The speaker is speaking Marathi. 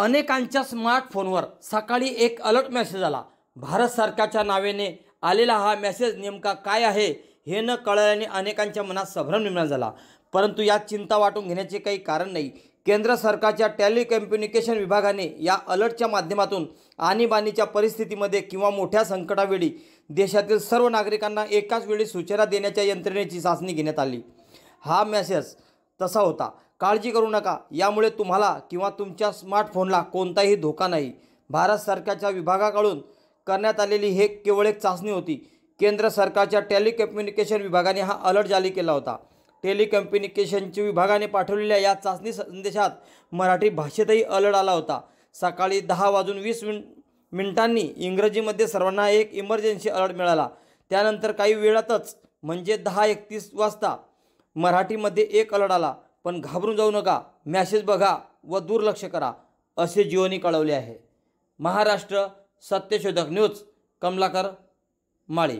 अनेकांच्या स्मार्टफोनवर सकाळी एक अलर्ट मेसेज आला भारत सरकारच्या नावेने आलेला हा मेसेज नेमका काय आहे हे न कळल्याने अनेकांच्या मनात संभ्रम निर्माण झाला परंतु यात चिंता वाटून घेण्याचे काही कारण नाही केंद्र सरकारच्या टेलिकम्युनिकेशन विभागाने या अलर्टच्या माध्यमातून आणीबाणीच्या परिस्थितीमध्ये किंवा मोठ्या संकटावेळी देशातील सर्व नागरिकांना एकाच वेळी सूचना देण्याच्या यंत्रणेची चाचणी घेण्यात आली हा मेसेज तसा होता काळजी करू नका यामुळे तुम्हाला किंवा तुमच्या स्मार्टफोनला कोणताही धोका नाही भारत सरकारच्या विभागाकडून करण्यात आलेली हे केवळ एक चाचणी होती केंद्र सरकारच्या टेलिकम्युनिकेशन विभागाने हा अलर्ट जारी केला होता टेलिकम्युनिकेशनच्या विभागाने पाठवलेल्या या चाचणी संदेशात मराठी भाषेतही अलर्ट आला होता सकाळी दहा वाजून वीस मिन मिनिटांनी इंग्रजीमध्ये सर्वांना एक इमर्जन्सी अलर्ट मिळाला त्यानंतर काही वेळातच म्हणजे दहा एकतीस वाजता मराठीमध्ये एक अलर्ट आला पण घाबरून जाऊ नका मॅसेज बघा व दुर्लक्ष करा असे जिओनी कळवले आहे महाराष्ट्र सत्यशोधक न्यूज कमलाकर माळी